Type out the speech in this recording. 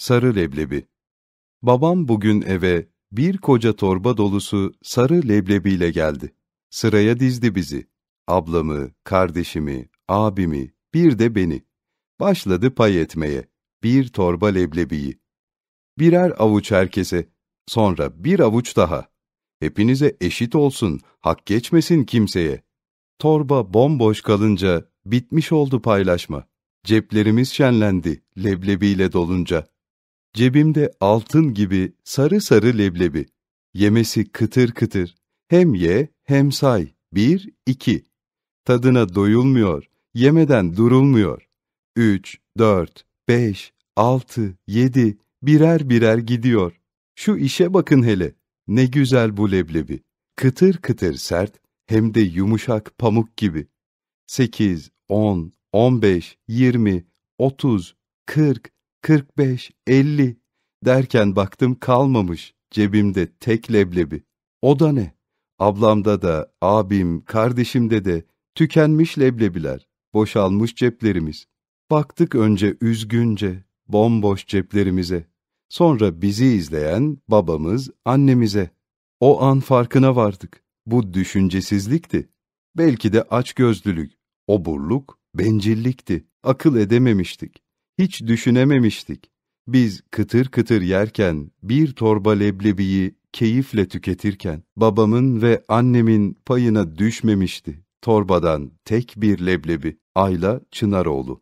Sarı leblebi. Babam bugün eve bir koca torba dolusu sarı leblebiyle geldi. Sıraya dizdi bizi. Ablamı, kardeşimi, abimi, bir de beni. Başladı pay etmeye. Bir torba leblebiyi. Birer avuç herkese. Sonra bir avuç daha. Hepinize eşit olsun, hak geçmesin kimseye. Torba bomboş kalınca bitmiş oldu paylaşma. Ceplerimiz şenlendi leblebiyle dolunca. Cebimde altın gibi sarı sarı leblebi. Yemesi kıtır kıtır. Hem ye hem say. Bir, iki. Tadına doyulmuyor. Yemeden durulmuyor. Üç, dört, beş, altı, yedi. Birer birer gidiyor. Şu işe bakın hele. Ne güzel bu leblebi. Kıtır kıtır sert hem de yumuşak pamuk gibi. Sekiz, on, on beş, yirmi, otuz, kırk, 45, 50 derken baktım kalmamış cebimde tek leblebi. O da ne? Ablamda da, abim, kardeşimde de tükenmiş leblebiler, boşalmış ceplerimiz. Baktık önce üzgünce, bomboş ceplerimize. Sonra bizi izleyen babamız, annemize. O an farkına vardık. Bu düşüncesizlikti. Belki de açgözlülük, oburluk, bencillikti. Akıl edememiştik. Hiç düşünememiştik. Biz kıtır kıtır yerken, bir torba leblebiyi keyifle tüketirken, babamın ve annemin payına düşmemişti. Torbadan tek bir leblebi, Ayla Çınaroğlu.